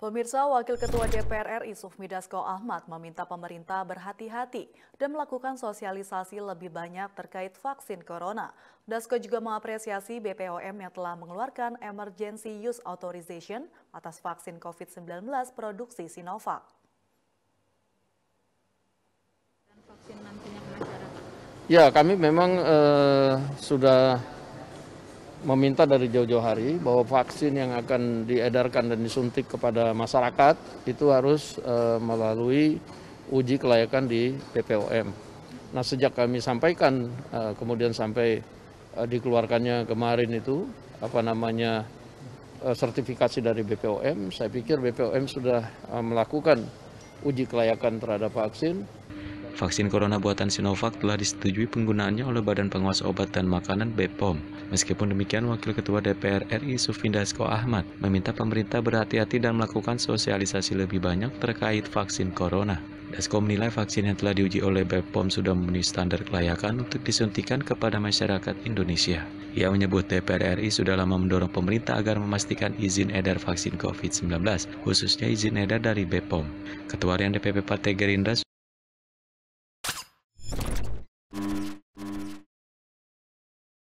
Pemirsa Wakil Ketua DPR RI Sufmi Dasko Ahmad meminta pemerintah berhati-hati dan melakukan sosialisasi lebih banyak terkait vaksin corona. Dasko juga mengapresiasi BPOM yang telah mengeluarkan Emergency Use Authorization atas vaksin COVID-19 produksi Sinovac. Ya, kami memang eh, sudah meminta dari jauh-jauh hari bahwa vaksin yang akan diedarkan dan disuntik kepada masyarakat itu harus uh, melalui uji kelayakan di BPOM. Nah, sejak kami sampaikan uh, kemudian sampai uh, dikeluarkannya kemarin itu apa namanya uh, sertifikasi dari BPOM, saya pikir BPOM sudah uh, melakukan uji kelayakan terhadap vaksin Vaksin corona buatan Sinovac telah disetujui penggunaannya oleh Badan Pengawas Obat dan Makanan BPOM. Meskipun demikian, Wakil Ketua DPR RI Dasko Ahmad meminta pemerintah berhati-hati dan melakukan sosialisasi lebih banyak terkait vaksin corona. Dasko menilai vaksin yang telah diuji oleh BPOM sudah memenuhi standar kelayakan untuk disuntikan kepada masyarakat Indonesia. Ia menyebut DPR RI sudah lama mendorong pemerintah agar memastikan izin edar vaksin COVID-19, khususnya izin edar dari BPOM. Ketua Harian DPP Partai Gerindra